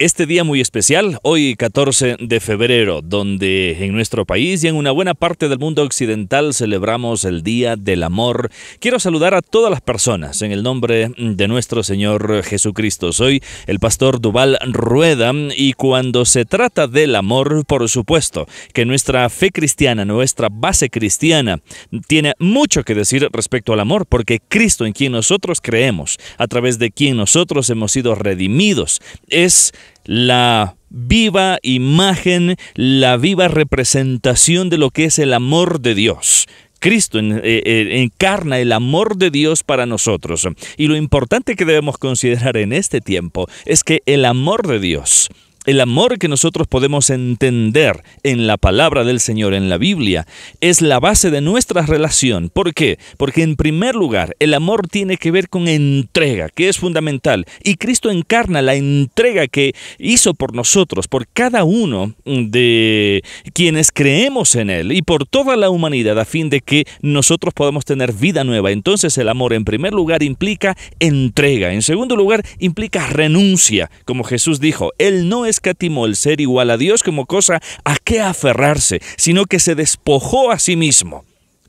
este día muy especial, hoy 14 de febrero, donde en nuestro país y en una buena parte del mundo occidental celebramos el Día del Amor, quiero saludar a todas las personas en el nombre de nuestro Señor Jesucristo. Soy el pastor Duval Rueda y cuando se trata del amor, por supuesto, que nuestra fe cristiana, nuestra base cristiana, tiene mucho que decir respecto al amor, porque Cristo en quien nosotros creemos, a través de quien nosotros hemos sido redimidos, es la viva imagen, la viva representación de lo que es el amor de Dios. Cristo eh, eh, encarna el amor de Dios para nosotros. Y lo importante que debemos considerar en este tiempo es que el amor de Dios el amor que nosotros podemos entender en la palabra del Señor, en la Biblia, es la base de nuestra relación. ¿Por qué? Porque en primer lugar, el amor tiene que ver con entrega, que es fundamental. Y Cristo encarna la entrega que hizo por nosotros, por cada uno de quienes creemos en Él y por toda la humanidad, a fin de que nosotros podamos tener vida nueva. Entonces el amor, en primer lugar, implica entrega. En segundo lugar, implica renuncia. Como Jesús dijo, Él no es escatimó el ser igual a Dios como cosa a qué aferrarse, sino que se despojó a sí mismo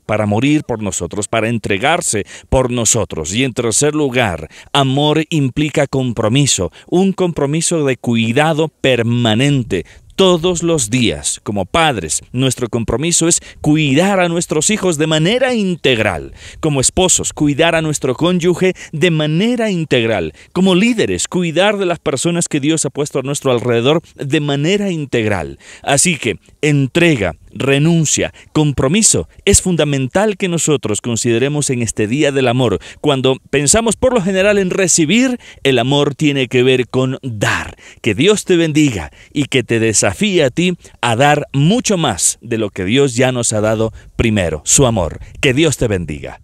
para morir por nosotros, para entregarse por nosotros. Y en tercer lugar, amor implica compromiso, un compromiso de cuidado permanente, todos los días. Como padres, nuestro compromiso es cuidar a nuestros hijos de manera integral. Como esposos, cuidar a nuestro cónyuge de manera integral. Como líderes, cuidar de las personas que Dios ha puesto a nuestro alrededor de manera integral. Así que entrega renuncia, compromiso. Es fundamental que nosotros consideremos en este Día del Amor. Cuando pensamos por lo general en recibir, el amor tiene que ver con dar. Que Dios te bendiga y que te desafíe a ti a dar mucho más de lo que Dios ya nos ha dado primero, su amor. Que Dios te bendiga.